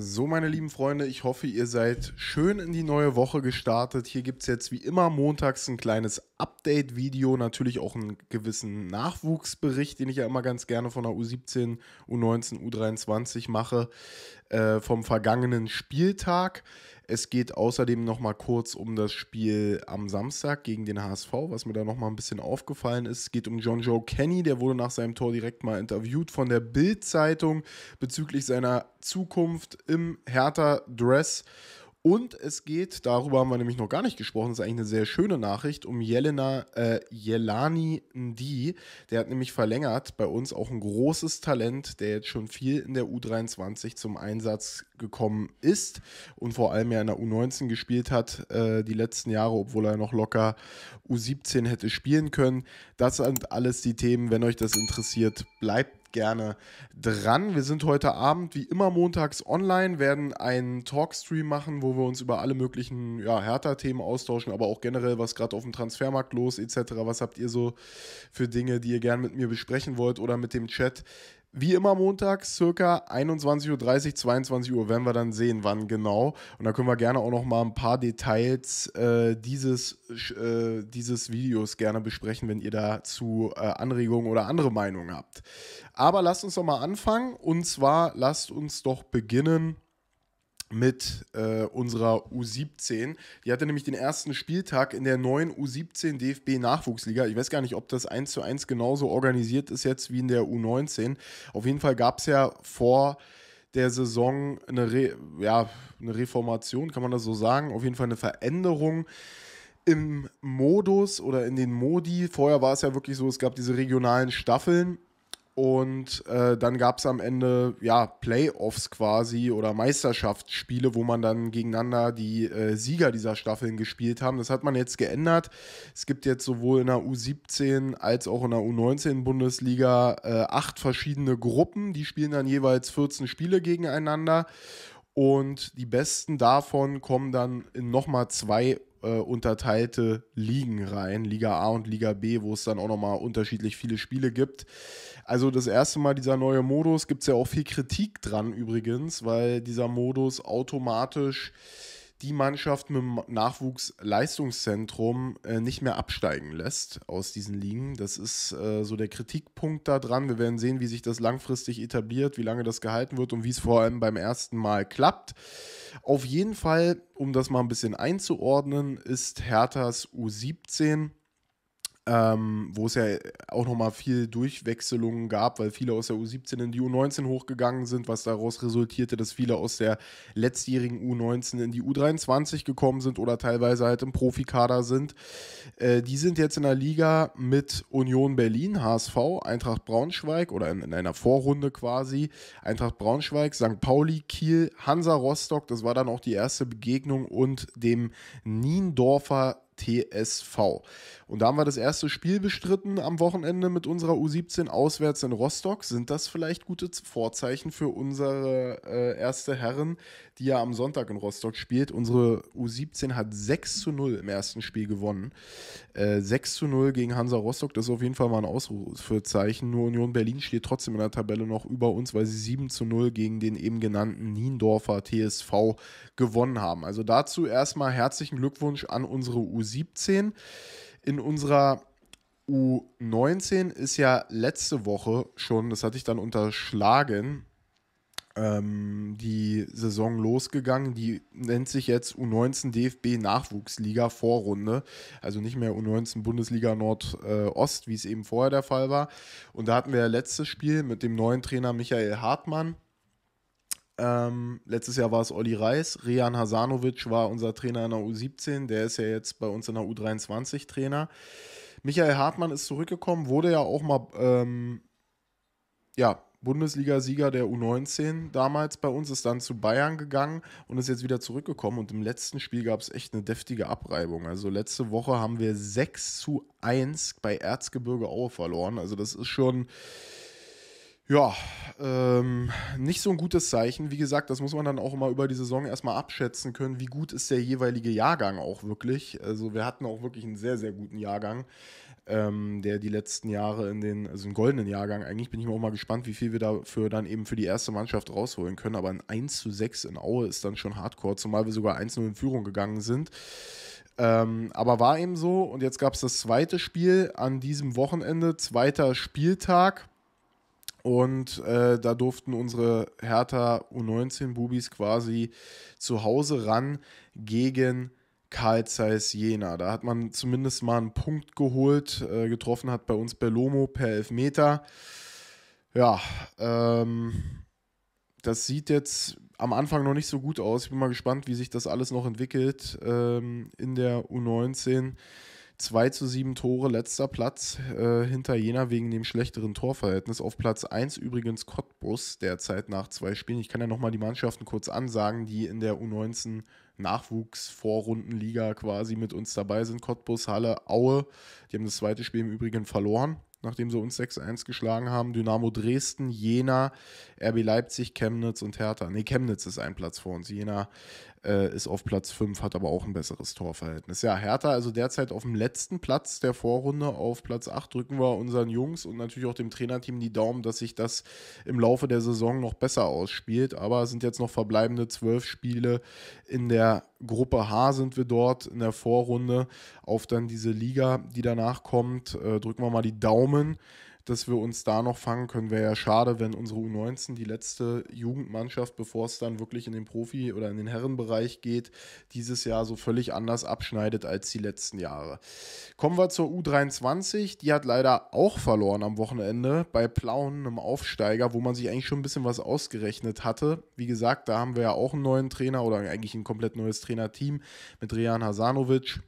So, meine lieben Freunde, ich hoffe, ihr seid schön in die neue Woche gestartet. Hier gibt es jetzt wie immer montags ein kleines Update-Video, natürlich auch einen gewissen Nachwuchsbericht, den ich ja immer ganz gerne von der U17, U19, U23 mache äh, vom vergangenen Spieltag. Es geht außerdem nochmal kurz um das Spiel am Samstag gegen den HSV, was mir da nochmal ein bisschen aufgefallen ist. Es geht um John Joe Kenny, der wurde nach seinem Tor direkt mal interviewt von der Bild-Zeitung bezüglich seiner Zukunft im Hertha-Dress. Und es geht, darüber haben wir nämlich noch gar nicht gesprochen, das ist eigentlich eine sehr schöne Nachricht, um Jelena, äh, Jelani Ndi. Der hat nämlich verlängert bei uns auch ein großes Talent, der jetzt schon viel in der U23 zum Einsatz gekommen ist und vor allem ja in der U19 gespielt hat, äh, die letzten Jahre, obwohl er noch locker U17 hätte spielen können. Das sind alles die Themen. Wenn euch das interessiert, bleibt gerne dran. Wir sind heute Abend wie immer montags online, werden einen Talkstream machen, wo wir uns über alle möglichen ja, Hertha-Themen austauschen, aber auch generell, was gerade auf dem Transfermarkt los etc. Was habt ihr so für Dinge, die ihr gerne mit mir besprechen wollt oder mit dem Chat? Wie immer montags, circa 21.30 Uhr, 22 Uhr werden wir dann sehen, wann genau. Und da können wir gerne auch noch mal ein paar Details äh, dieses, äh, dieses Videos gerne besprechen, wenn ihr dazu äh, Anregungen oder andere Meinungen habt. Aber lasst uns doch mal anfangen. Und zwar lasst uns doch beginnen mit äh, unserer U17. Die hatte nämlich den ersten Spieltag in der neuen U17 DFB Nachwuchsliga. Ich weiß gar nicht, ob das eins zu eins genauso organisiert ist jetzt wie in der U19. Auf jeden Fall gab es ja vor der Saison eine, Re ja, eine Reformation, kann man das so sagen? Auf jeden Fall eine Veränderung im Modus oder in den Modi. Vorher war es ja wirklich so, es gab diese regionalen Staffeln und äh, dann gab es am Ende ja Playoffs quasi oder Meisterschaftsspiele, wo man dann gegeneinander die äh, Sieger dieser Staffeln gespielt haben. Das hat man jetzt geändert. Es gibt jetzt sowohl in der U17 als auch in der U19 Bundesliga äh, acht verschiedene Gruppen. Die spielen dann jeweils 14 Spiele gegeneinander. Und die besten davon kommen dann in nochmal zwei äh, unterteilte Ligen rein, Liga A und Liga B, wo es dann auch nochmal unterschiedlich viele Spiele gibt. Also das erste Mal dieser neue Modus, gibt es ja auch viel Kritik dran übrigens, weil dieser Modus automatisch die Mannschaft mit dem Nachwuchsleistungszentrum äh, nicht mehr absteigen lässt aus diesen Ligen. Das ist äh, so der Kritikpunkt da dran. Wir werden sehen, wie sich das langfristig etabliert, wie lange das gehalten wird und wie es vor allem beim ersten Mal klappt. Auf jeden Fall, um das mal ein bisschen einzuordnen, ist Herthas U17 ähm, wo es ja auch nochmal viel Durchwechselungen gab, weil viele aus der U17 in die U19 hochgegangen sind, was daraus resultierte, dass viele aus der letztjährigen U19 in die U23 gekommen sind oder teilweise halt im Profikader sind. Äh, die sind jetzt in der Liga mit Union Berlin, HSV, Eintracht Braunschweig oder in, in einer Vorrunde quasi, Eintracht Braunschweig, St. Pauli, Kiel, Hansa Rostock, das war dann auch die erste Begegnung und dem Niendorfer TSV. Und da haben wir das erste Spiel bestritten am Wochenende mit unserer U17 auswärts in Rostock. Sind das vielleicht gute Vorzeichen für unsere äh, erste Herren, die ja am Sonntag in Rostock spielt? Unsere U17 hat 6 zu 0 im ersten Spiel gewonnen. Äh, 6 zu 0 gegen Hansa Rostock, das ist auf jeden Fall mal ein Ausrufezeichen. Nur Union Berlin steht trotzdem in der Tabelle noch über uns, weil sie 7 zu 0 gegen den eben genannten Niendorfer TSV gewonnen haben. Also dazu erstmal herzlichen Glückwunsch an unsere U17 in unserer U19 ist ja letzte Woche schon, das hatte ich dann unterschlagen, ähm, die Saison losgegangen. Die nennt sich jetzt U19 DFB Nachwuchsliga Vorrunde. Also nicht mehr U19 Bundesliga Nordost, wie es eben vorher der Fall war. Und da hatten wir ja letztes Spiel mit dem neuen Trainer Michael Hartmann ähm, letztes Jahr war es Olli Reis. Rian Hasanovic war unser Trainer in der U17. Der ist ja jetzt bei uns in der U23 Trainer. Michael Hartmann ist zurückgekommen, wurde ja auch mal ähm, ja, Bundesliga-Sieger der U19 damals bei uns, ist dann zu Bayern gegangen und ist jetzt wieder zurückgekommen. Und im letzten Spiel gab es echt eine deftige Abreibung. Also letzte Woche haben wir 6 zu 1 bei Erzgebirge Aue verloren. Also das ist schon ja, ähm, nicht so ein gutes Zeichen. Wie gesagt, das muss man dann auch immer über die Saison erstmal abschätzen können, wie gut ist der jeweilige Jahrgang auch wirklich. Also wir hatten auch wirklich einen sehr, sehr guten Jahrgang, ähm, der die letzten Jahre in den, also einen goldenen Jahrgang eigentlich, bin ich mir auch mal gespannt, wie viel wir dafür dann eben für die erste Mannschaft rausholen können. Aber ein 1 zu 6 in Aue ist dann schon hardcore, zumal wir sogar 1-0 in Führung gegangen sind. Ähm, aber war eben so und jetzt gab es das zweite Spiel an diesem Wochenende, zweiter Spieltag und äh, da durften unsere Hertha U19-Bubis quasi zu Hause ran gegen Karl Zeiss Jena. Da hat man zumindest mal einen Punkt geholt. Äh, getroffen hat bei uns Bellomo per Elfmeter. Ja, ähm, das sieht jetzt am Anfang noch nicht so gut aus. Ich bin mal gespannt, wie sich das alles noch entwickelt ähm, in der U19. 2 zu 7 Tore, letzter Platz äh, hinter Jena wegen dem schlechteren Torverhältnis. Auf Platz 1 übrigens Cottbus derzeit nach zwei Spielen. Ich kann ja nochmal die Mannschaften kurz ansagen, die in der U19 Nachwuchs-Vorrundenliga quasi mit uns dabei sind. Cottbus, Halle, Aue. Die haben das zweite Spiel im Übrigen verloren, nachdem sie uns 6-1 geschlagen haben. Dynamo Dresden, Jena, RB Leipzig, Chemnitz und Hertha. Ne, Chemnitz ist ein Platz vor uns. Jena äh, ist auf Platz 5, hat aber auch ein besseres Torverhältnis. Ja, Hertha also derzeit auf dem letzten Platz der Vorrunde auf Platz 8 drücken wir unseren Jungs und natürlich auch dem Trainerteam die Daumen, dass sich das im Laufe der Saison noch besser ausspielt. Aber es sind jetzt noch verbleibende zwölf Spiele in der Gruppe H sind wir dort in der Vorrunde auf dann diese Liga, die danach kommt. Äh, drücken wir mal die Daumen dass wir uns da noch fangen können, wäre ja schade, wenn unsere U19, die letzte Jugendmannschaft, bevor es dann wirklich in den Profi- oder in den Herrenbereich geht, dieses Jahr so völlig anders abschneidet als die letzten Jahre. Kommen wir zur U23, die hat leider auch verloren am Wochenende bei Plauen, einem Aufsteiger, wo man sich eigentlich schon ein bisschen was ausgerechnet hatte. Wie gesagt, da haben wir ja auch einen neuen Trainer oder eigentlich ein komplett neues Trainerteam mit Rejan Hasanovic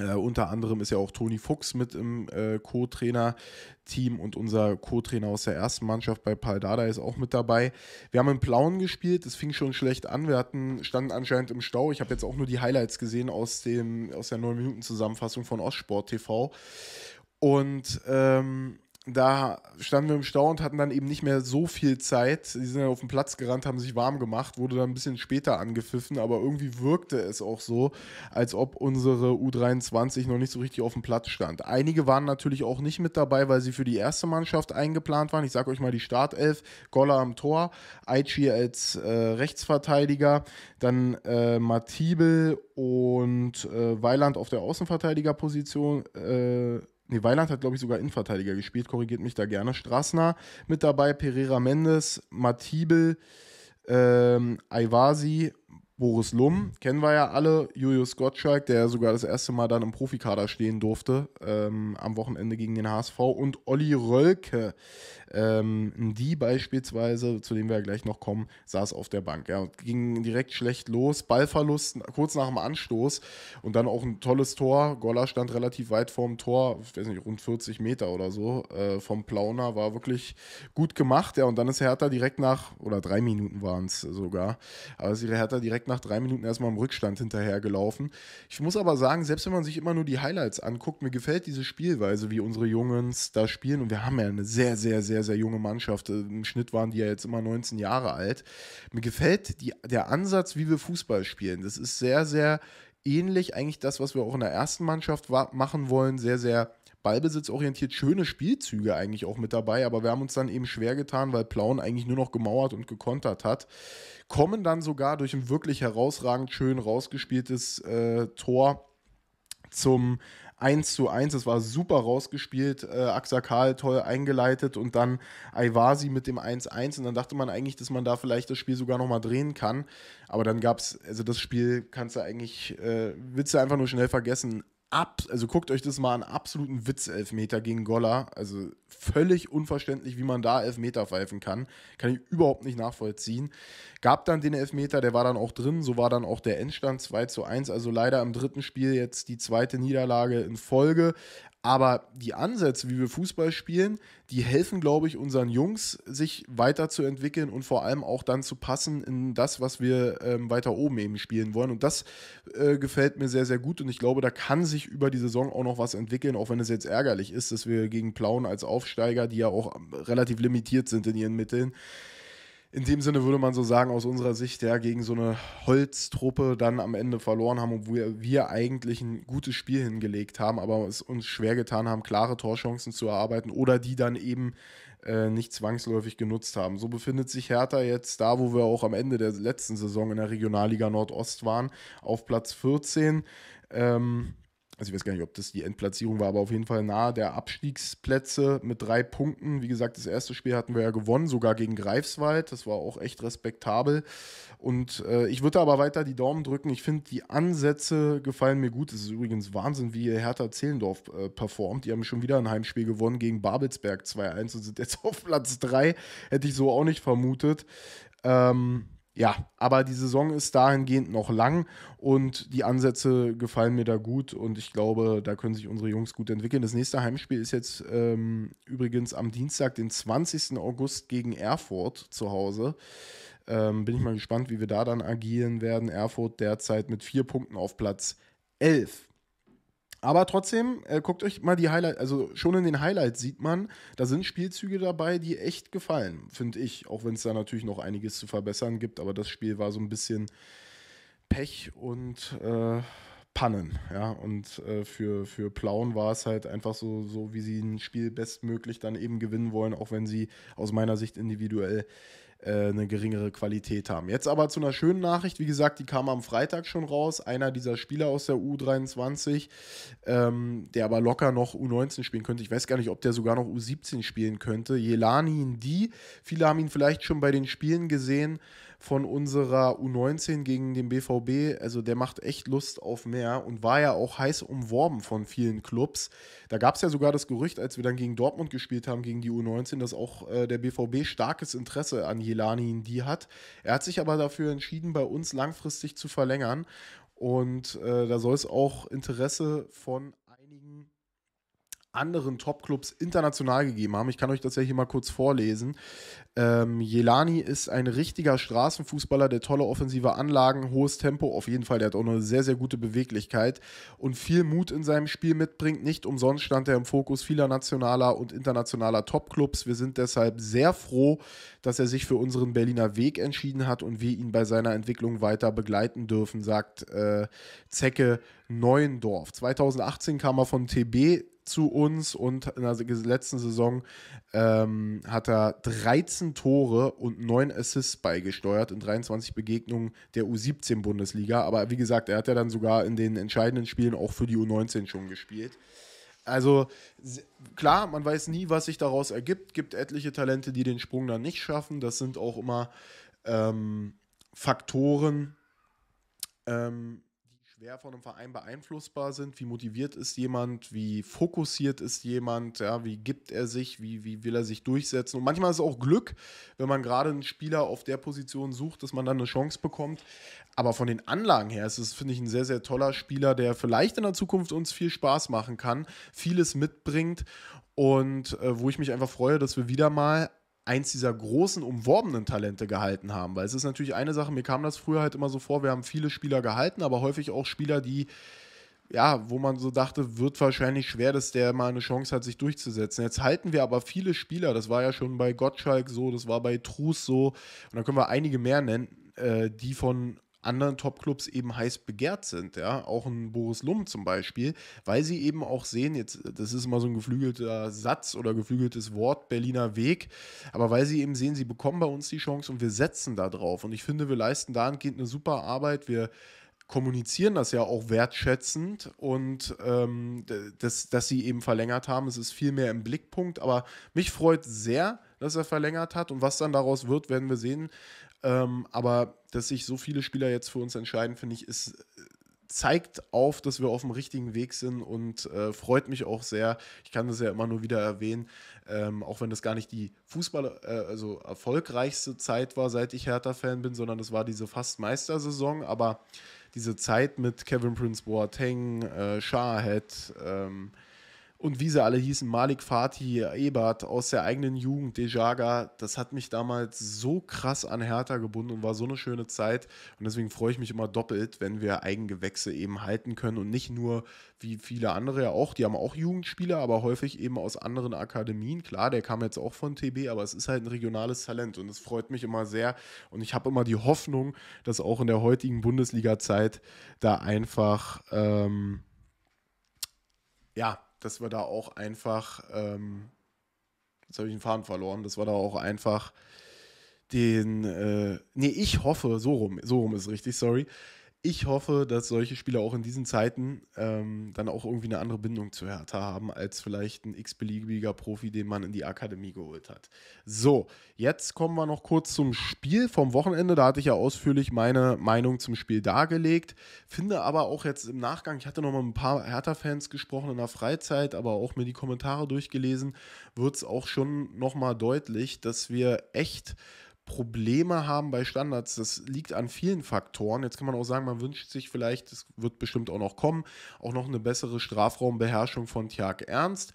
äh, unter anderem ist ja auch Toni Fuchs mit im äh, Co-Trainer-Team und unser Co-Trainer aus der ersten Mannschaft bei Paldada ist auch mit dabei. Wir haben in Plauen gespielt, es fing schon schlecht an. Wir hatten, standen anscheinend im Stau. Ich habe jetzt auch nur die Highlights gesehen aus, dem, aus der 9-Minuten-Zusammenfassung von Ostsport TV. Und ähm, da standen wir im Stau und hatten dann eben nicht mehr so viel Zeit. Die sind dann auf den Platz gerannt, haben sich warm gemacht, wurde dann ein bisschen später angepfiffen, aber irgendwie wirkte es auch so, als ob unsere U23 noch nicht so richtig auf dem Platz stand. Einige waren natürlich auch nicht mit dabei, weil sie für die erste Mannschaft eingeplant waren. Ich sage euch mal die Startelf: Golla am Tor, Aichi als äh, Rechtsverteidiger, dann äh, Matibel und äh, Weiland auf der Außenverteidigerposition. Äh, Nee, Weiland hat, glaube ich, sogar Innenverteidiger gespielt, korrigiert mich da gerne. Straßner mit dabei, Pereira Mendes, Matibel, ähm, Ayvasi, Boris Lum, kennen wir ja alle. Julius Gottschalk, der sogar das erste Mal dann im Profikader stehen durfte, ähm, am Wochenende gegen den HSV. Und Olli Rölke, ähm, die beispielsweise, zu dem wir ja gleich noch kommen, saß auf der Bank. Ja, ging direkt schlecht los, Ballverlust kurz nach dem Anstoß und dann auch ein tolles Tor. Goller stand relativ weit vorm Tor, ich weiß nicht, rund 40 Meter oder so, äh, vom Plauner, war wirklich gut gemacht. Ja, und dann ist Hertha direkt nach, oder drei Minuten waren es sogar, aber ist Hertha direkt nach drei Minuten erstmal im Rückstand hinterhergelaufen. Ich muss aber sagen, selbst wenn man sich immer nur die Highlights anguckt, mir gefällt diese Spielweise, wie unsere Jungs da spielen und wir haben ja eine sehr, sehr, sehr sehr, sehr junge Mannschaft. Äh, Im Schnitt waren die ja jetzt immer 19 Jahre alt. Mir gefällt die, der Ansatz, wie wir Fußball spielen. Das ist sehr, sehr ähnlich eigentlich das, was wir auch in der ersten Mannschaft machen wollen. Sehr, sehr ballbesitzorientiert, schöne Spielzüge eigentlich auch mit dabei, aber wir haben uns dann eben schwer getan, weil Plauen eigentlich nur noch gemauert und gekontert hat. Kommen dann sogar durch ein wirklich herausragend schön rausgespieltes äh, Tor zum 1 zu 1. Es war super rausgespielt. Äh, Axakal toll eingeleitet und dann Iwasi mit dem 1-1. Und dann dachte man eigentlich, dass man da vielleicht das Spiel sogar nochmal drehen kann. Aber dann gab es, also das Spiel kannst du eigentlich, äh, willst du einfach nur schnell vergessen. Ab, also guckt euch das mal an, absoluten Witzelfmeter gegen Golla. Also völlig unverständlich, wie man da Elfmeter pfeifen kann. Kann ich überhaupt nicht nachvollziehen. Gab dann den Elfmeter, der war dann auch drin. So war dann auch der Endstand 2 zu 1. Also leider im dritten Spiel jetzt die zweite Niederlage in Folge. Aber die Ansätze, wie wir Fußball spielen, die helfen, glaube ich, unseren Jungs, sich weiterzuentwickeln und vor allem auch dann zu passen in das, was wir ähm, weiter oben eben spielen wollen. Und das äh, gefällt mir sehr, sehr gut. Und ich glaube, da kann sich über die Saison auch noch was entwickeln, auch wenn es jetzt ärgerlich ist, dass wir gegen Plauen als auch Aufsteiger, die ja auch relativ limitiert sind in ihren Mitteln. In dem Sinne würde man so sagen, aus unserer Sicht, ja, gegen so eine Holztruppe dann am Ende verloren haben, obwohl wir eigentlich ein gutes Spiel hingelegt haben, aber es uns schwer getan haben, klare Torchancen zu erarbeiten oder die dann eben äh, nicht zwangsläufig genutzt haben. So befindet sich Hertha jetzt da, wo wir auch am Ende der letzten Saison in der Regionalliga Nordost waren, auf Platz 14. Ähm, also ich weiß gar nicht, ob das die Endplatzierung war, aber auf jeden Fall nahe der Abstiegsplätze mit drei Punkten. Wie gesagt, das erste Spiel hatten wir ja gewonnen, sogar gegen Greifswald. Das war auch echt respektabel. Und äh, ich würde aber weiter die Daumen drücken. Ich finde, die Ansätze gefallen mir gut. Es ist übrigens Wahnsinn, wie Hertha Zehlendorf äh, performt. Die haben schon wieder ein Heimspiel gewonnen gegen Babelsberg 2-1 und sind jetzt auf Platz 3. Hätte ich so auch nicht vermutet. Ähm, ja, aber die Saison ist dahingehend noch lang und die Ansätze gefallen mir da gut und ich glaube, da können sich unsere Jungs gut entwickeln. Das nächste Heimspiel ist jetzt ähm, übrigens am Dienstag, den 20. August gegen Erfurt zu Hause. Ähm, bin ich mal gespannt, wie wir da dann agieren werden. Erfurt derzeit mit vier Punkten auf Platz 11. Aber trotzdem, äh, guckt euch mal die Highlights, also schon in den Highlights sieht man, da sind Spielzüge dabei, die echt gefallen, finde ich. Auch wenn es da natürlich noch einiges zu verbessern gibt, aber das Spiel war so ein bisschen Pech und äh, Pannen. Ja? Und äh, für, für Plauen war es halt einfach so, so, wie sie ein Spiel bestmöglich dann eben gewinnen wollen, auch wenn sie aus meiner Sicht individuell äh, eine geringere Qualität haben. Jetzt aber zu einer schönen Nachricht. Wie gesagt, die kam am Freitag schon raus. Einer dieser Spieler aus der U23, ähm, der aber locker noch U19 spielen könnte. Ich weiß gar nicht, ob der sogar noch U17 spielen könnte. Jelani Ndi. Viele haben ihn vielleicht schon bei den Spielen gesehen von unserer U19 gegen den BVB. Also der macht echt Lust auf mehr und war ja auch heiß umworben von vielen Clubs. Da gab es ja sogar das Gerücht, als wir dann gegen Dortmund gespielt haben, gegen die U19, dass auch äh, der BVB starkes Interesse an Jelani in die hat. Er hat sich aber dafür entschieden, bei uns langfristig zu verlängern. Und äh, da soll es auch Interesse von einigen anderen Topclubs international gegeben haben. Ich kann euch das ja hier mal kurz vorlesen. Ähm, Jelani ist ein richtiger Straßenfußballer, der tolle offensive Anlagen, hohes Tempo, auf jeden Fall, der hat auch eine sehr, sehr gute Beweglichkeit und viel Mut in seinem Spiel mitbringt. Nicht umsonst stand er im Fokus vieler nationaler und internationaler Topclubs. Wir sind deshalb sehr froh, dass er sich für unseren Berliner Weg entschieden hat und wir ihn bei seiner Entwicklung weiter begleiten dürfen, sagt äh, Zecke Neuendorf. 2018 kam er von TB zu uns und in der letzten Saison ähm, hat er 13 Tore und 9 Assists beigesteuert in 23 Begegnungen der U17-Bundesliga. Aber wie gesagt, er hat ja dann sogar in den entscheidenden Spielen auch für die U19 schon gespielt. Also klar, man weiß nie, was sich daraus ergibt. Es Gibt etliche Talente, die den Sprung dann nicht schaffen. Das sind auch immer ähm, Faktoren, ähm, schwer von einem Verein beeinflussbar sind. Wie motiviert ist jemand? Wie fokussiert ist jemand? Ja, wie gibt er sich? Wie, wie will er sich durchsetzen? Und manchmal ist es auch Glück, wenn man gerade einen Spieler auf der Position sucht, dass man dann eine Chance bekommt. Aber von den Anlagen her ist es, finde ich, ein sehr, sehr toller Spieler, der vielleicht in der Zukunft uns viel Spaß machen kann, vieles mitbringt und äh, wo ich mich einfach freue, dass wir wieder mal eins dieser großen, umworbenen Talente gehalten haben. Weil es ist natürlich eine Sache, mir kam das früher halt immer so vor, wir haben viele Spieler gehalten, aber häufig auch Spieler, die, ja, wo man so dachte, wird wahrscheinlich schwer, dass der mal eine Chance hat, sich durchzusetzen. Jetzt halten wir aber viele Spieler, das war ja schon bei Gottschalk so, das war bei Truss so, und da können wir einige mehr nennen, äh, die von anderen Top-Clubs eben heiß begehrt sind, ja, auch ein Boris Lum zum Beispiel, weil sie eben auch sehen, jetzt, das ist immer so ein geflügelter Satz oder geflügeltes Wort, Berliner Weg, aber weil sie eben sehen, sie bekommen bei uns die Chance und wir setzen da drauf. Und ich finde, wir leisten dahingehend eine super Arbeit. Wir kommunizieren das ja auch wertschätzend und ähm, dass, dass sie eben verlängert haben. Es ist viel mehr im Blickpunkt, aber mich freut sehr, dass er verlängert hat und was dann daraus wird, werden wir sehen. Ähm, aber dass sich so viele Spieler jetzt für uns entscheiden, finde ich, ist äh, zeigt auf, dass wir auf dem richtigen Weg sind und äh, freut mich auch sehr. Ich kann das ja immer nur wieder erwähnen, ähm, auch wenn das gar nicht die Fußball, äh, also erfolgreichste Zeit war, seit ich Hertha-Fan bin, sondern das war diese fast Meistersaison. Aber diese Zeit mit Kevin Prince Boateng, äh, Shahed, ähm, und wie sie alle hießen, Malik Fatih, Ebert aus der eigenen Jugend, Dejaga, das hat mich damals so krass an Hertha gebunden und war so eine schöne Zeit. Und deswegen freue ich mich immer doppelt, wenn wir Eigengewächse eben halten können und nicht nur wie viele andere ja auch, die haben auch Jugendspieler, aber häufig eben aus anderen Akademien. Klar, der kam jetzt auch von TB, aber es ist halt ein regionales Talent und es freut mich immer sehr. Und ich habe immer die Hoffnung, dass auch in der heutigen Bundesliga-Zeit da einfach, ähm, ja, dass wir da auch einfach, ähm, jetzt habe ich den Faden verloren, dass wir da auch einfach den, äh, nee, ich hoffe, so rum, so rum ist richtig, sorry, ich hoffe, dass solche Spieler auch in diesen Zeiten ähm, dann auch irgendwie eine andere Bindung zu Hertha haben, als vielleicht ein x-beliebiger Profi, den man in die Akademie geholt hat. So, jetzt kommen wir noch kurz zum Spiel vom Wochenende. Da hatte ich ja ausführlich meine Meinung zum Spiel dargelegt. Finde aber auch jetzt im Nachgang, ich hatte noch mal ein paar Hertha-Fans gesprochen in der Freizeit, aber auch mir die Kommentare durchgelesen, wird es auch schon noch mal deutlich, dass wir echt Probleme haben bei Standards. Das liegt an vielen Faktoren. Jetzt kann man auch sagen, man wünscht sich vielleicht, es wird bestimmt auch noch kommen, auch noch eine bessere Strafraumbeherrschung von Tjark Ernst.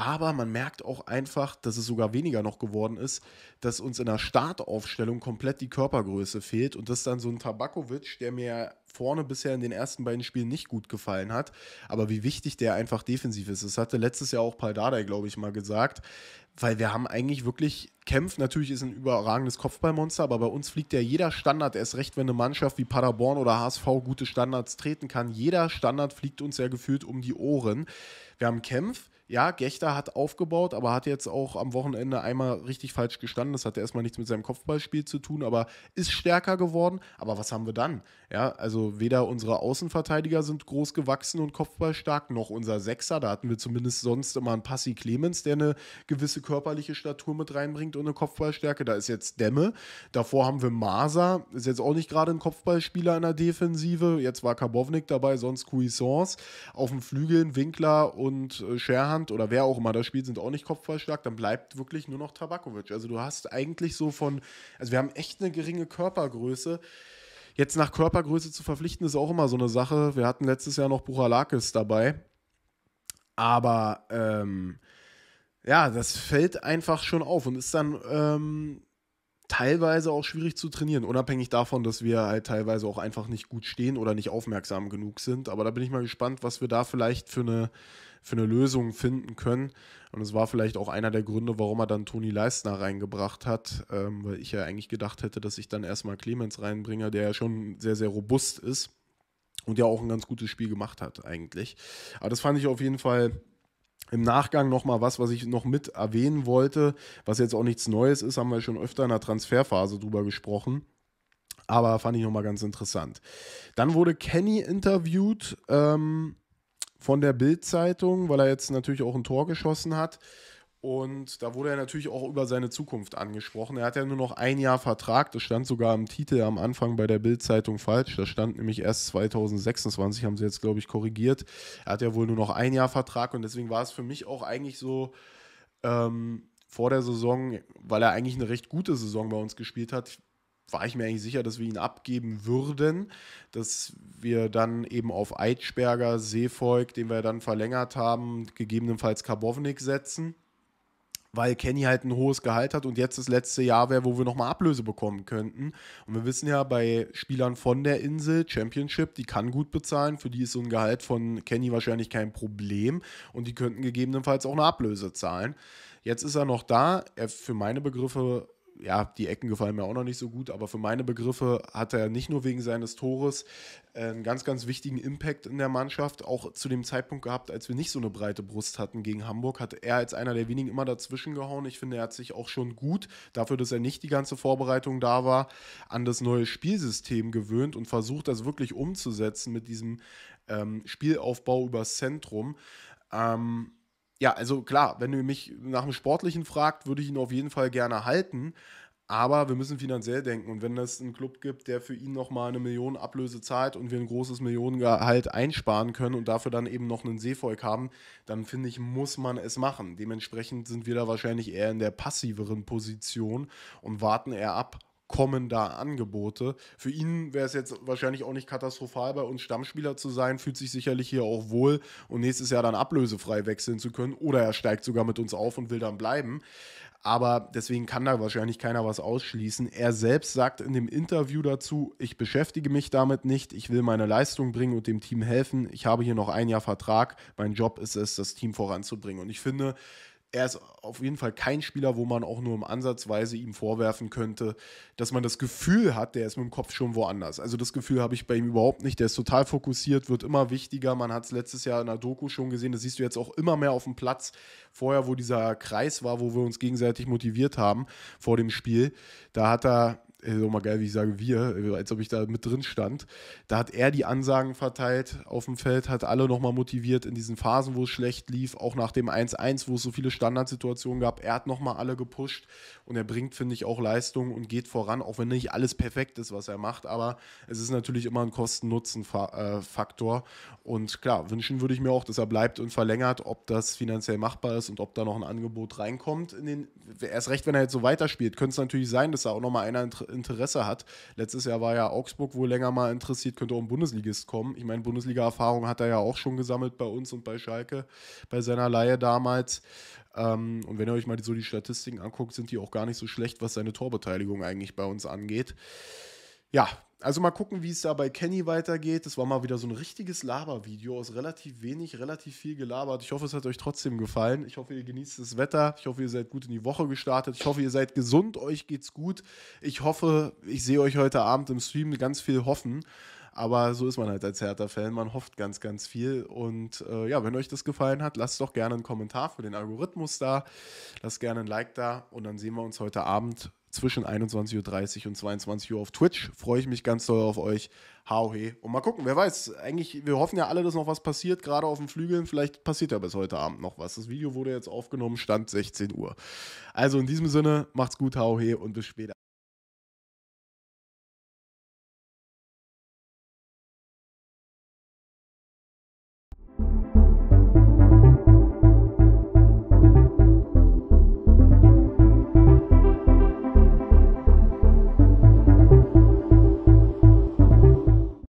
Aber man merkt auch einfach, dass es sogar weniger noch geworden ist, dass uns in der Startaufstellung komplett die Körpergröße fehlt und dass dann so ein Tabakovic, der mir vorne bisher in den ersten beiden Spielen nicht gut gefallen hat, aber wie wichtig der einfach defensiv ist. Das hatte letztes Jahr auch Paldadei, glaube ich, mal gesagt, weil wir haben eigentlich wirklich Kämpf. natürlich ist ein überragendes Kopfballmonster, aber bei uns fliegt ja jeder Standard, erst recht, wenn eine Mannschaft wie Paderborn oder HSV gute Standards treten kann, jeder Standard fliegt uns ja gefühlt um die Ohren. Wir haben Kämpf ja, Gechter hat aufgebaut, aber hat jetzt auch am Wochenende einmal richtig falsch gestanden. Das hat erstmal nichts mit seinem Kopfballspiel zu tun, aber ist stärker geworden. Aber was haben wir dann? Ja, also weder unsere Außenverteidiger sind groß gewachsen und kopfballstark, noch unser Sechser. Da hatten wir zumindest sonst immer einen Passi Clemens, der eine gewisse körperliche Statur mit reinbringt und eine Kopfballstärke. Da ist jetzt Dämme. Davor haben wir Maser, ist jetzt auch nicht gerade ein Kopfballspieler in der Defensive. Jetzt war Karbovnik dabei, sonst Cuisance. Auf dem Flügeln Winkler und äh, Scherhan Haaland oder wer auch immer das spielt, sind auch nicht kopfballstark, dann bleibt wirklich nur noch Tabakovic. Also du hast eigentlich so von, also wir haben echt eine geringe Körpergröße. Jetzt nach Körpergröße zu verpflichten, ist auch immer so eine Sache. Wir hatten letztes Jahr noch Buchalakis dabei. Aber ähm, ja, das fällt einfach schon auf und ist dann ähm, teilweise auch schwierig zu trainieren, unabhängig davon, dass wir halt teilweise auch einfach nicht gut stehen oder nicht aufmerksam genug sind. Aber da bin ich mal gespannt, was wir da vielleicht für eine, für eine Lösung finden können. Und es war vielleicht auch einer der Gründe, warum er dann Toni Leistner reingebracht hat, ähm, weil ich ja eigentlich gedacht hätte, dass ich dann erstmal Clemens reinbringe, der ja schon sehr, sehr robust ist und ja auch ein ganz gutes Spiel gemacht hat eigentlich. Aber das fand ich auf jeden Fall im Nachgang nochmal was, was ich noch mit erwähnen wollte, was jetzt auch nichts Neues ist, haben wir schon öfter in der Transferphase drüber gesprochen. Aber fand ich nochmal ganz interessant. Dann wurde Kenny interviewt ähm, von der Bild-Zeitung, weil er jetzt natürlich auch ein Tor geschossen hat. Und da wurde er natürlich auch über seine Zukunft angesprochen. Er hat ja nur noch ein Jahr Vertrag. Das stand sogar im Titel am Anfang bei der Bild-Zeitung falsch. Das stand nämlich erst 2026, haben sie jetzt, glaube ich, korrigiert. Er hat ja wohl nur noch ein Jahr Vertrag und deswegen war es für mich auch eigentlich so ähm, vor der Saison, weil er eigentlich eine recht gute Saison bei uns gespielt hat, war ich mir eigentlich sicher, dass wir ihn abgeben würden, dass wir dann eben auf Eitschberger, Seevolk, den wir dann verlängert haben, gegebenenfalls Karbovnik setzen weil Kenny halt ein hohes Gehalt hat und jetzt das letzte Jahr wäre, wo wir nochmal Ablöse bekommen könnten. Und wir wissen ja, bei Spielern von der Insel, Championship, die kann gut bezahlen, für die ist so ein Gehalt von Kenny wahrscheinlich kein Problem und die könnten gegebenenfalls auch eine Ablöse zahlen. Jetzt ist er noch da, er, für meine Begriffe ja, die Ecken gefallen mir auch noch nicht so gut, aber für meine Begriffe hat er nicht nur wegen seines Tores äh, einen ganz, ganz wichtigen Impact in der Mannschaft. Auch zu dem Zeitpunkt gehabt, als wir nicht so eine breite Brust hatten gegen Hamburg, hat er als einer der wenigen immer dazwischen gehauen. Ich finde, er hat sich auch schon gut dafür, dass er nicht die ganze Vorbereitung da war, an das neue Spielsystem gewöhnt und versucht, das wirklich umzusetzen mit diesem ähm, Spielaufbau übers Zentrum. Ähm, ja, also klar, wenn du mich nach dem Sportlichen fragt, würde ich ihn auf jeden Fall gerne halten. Aber wir müssen finanziell denken. Und wenn es einen Club gibt, der für ihn nochmal eine Million Ablöse zahlt und wir ein großes Millionengehalt einsparen können und dafür dann eben noch einen Seevolk haben, dann finde ich, muss man es machen. Dementsprechend sind wir da wahrscheinlich eher in der passiveren Position und warten eher ab kommen da Angebote. Für ihn wäre es jetzt wahrscheinlich auch nicht katastrophal, bei uns Stammspieler zu sein, fühlt sich sicherlich hier auch wohl und nächstes Jahr dann ablösefrei wechseln zu können. Oder er steigt sogar mit uns auf und will dann bleiben. Aber deswegen kann da wahrscheinlich keiner was ausschließen. Er selbst sagt in dem Interview dazu, ich beschäftige mich damit nicht, ich will meine Leistung bringen und dem Team helfen. Ich habe hier noch ein Jahr Vertrag. Mein Job ist es, das Team voranzubringen. Und ich finde, er ist auf jeden Fall kein Spieler, wo man auch nur im Ansatzweise ihm vorwerfen könnte, dass man das Gefühl hat, der ist mit dem Kopf schon woanders. Also das Gefühl habe ich bei ihm überhaupt nicht. Der ist total fokussiert, wird immer wichtiger. Man hat es letztes Jahr in der Doku schon gesehen. Das siehst du jetzt auch immer mehr auf dem Platz. Vorher, wo dieser Kreis war, wo wir uns gegenseitig motiviert haben vor dem Spiel, da hat er ist also immer geil, wie ich sage wir, als ob ich da mit drin stand. Da hat er die Ansagen verteilt auf dem Feld, hat alle nochmal motiviert in diesen Phasen, wo es schlecht lief, auch nach dem 1-1, wo es so viele Standardsituationen gab. Er hat nochmal alle gepusht und er bringt, finde ich, auch Leistung und geht voran, auch wenn nicht alles perfekt ist, was er macht. Aber es ist natürlich immer ein Kosten-Nutzen-Faktor. Und klar, wünschen würde ich mir auch, dass er bleibt und verlängert, ob das finanziell machbar ist und ob da noch ein Angebot reinkommt. In den, erst recht, wenn er jetzt so weiterspielt, könnte es natürlich sein, dass da auch nochmal einer Interesse hat. Letztes Jahr war ja Augsburg wohl länger mal interessiert, könnte auch ein Bundesligist kommen. Ich meine, Bundesliga-Erfahrung hat er ja auch schon gesammelt bei uns und bei Schalke, bei seiner Laie damals. Ähm, und wenn ihr euch mal so die Statistiken anguckt, sind die auch gar nicht so schlecht, was seine Torbeteiligung eigentlich bei uns angeht. Ja, also mal gucken, wie es da bei Kenny weitergeht. Das war mal wieder so ein richtiges Labervideo aus relativ wenig, relativ viel gelabert. Ich hoffe, es hat euch trotzdem gefallen. Ich hoffe, ihr genießt das Wetter. Ich hoffe, ihr seid gut in die Woche gestartet. Ich hoffe, ihr seid gesund. Euch geht's gut. Ich hoffe, ich sehe euch heute Abend im Stream ganz viel hoffen. Aber so ist man halt als härter fan Man hofft ganz, ganz viel. Und äh, ja, wenn euch das gefallen hat, lasst doch gerne einen Kommentar für den Algorithmus da. Lasst gerne ein Like da. Und dann sehen wir uns heute Abend zwischen 21.30 Uhr und 22 Uhr auf Twitch. Freue ich mich ganz doll auf euch. Hauhe. Und mal gucken, wer weiß. Eigentlich, wir hoffen ja alle, dass noch was passiert, gerade auf den Flügeln. Vielleicht passiert ja bis heute Abend noch was. Das Video wurde jetzt aufgenommen, Stand 16 Uhr. Also in diesem Sinne, macht's gut, Hauhe und bis später.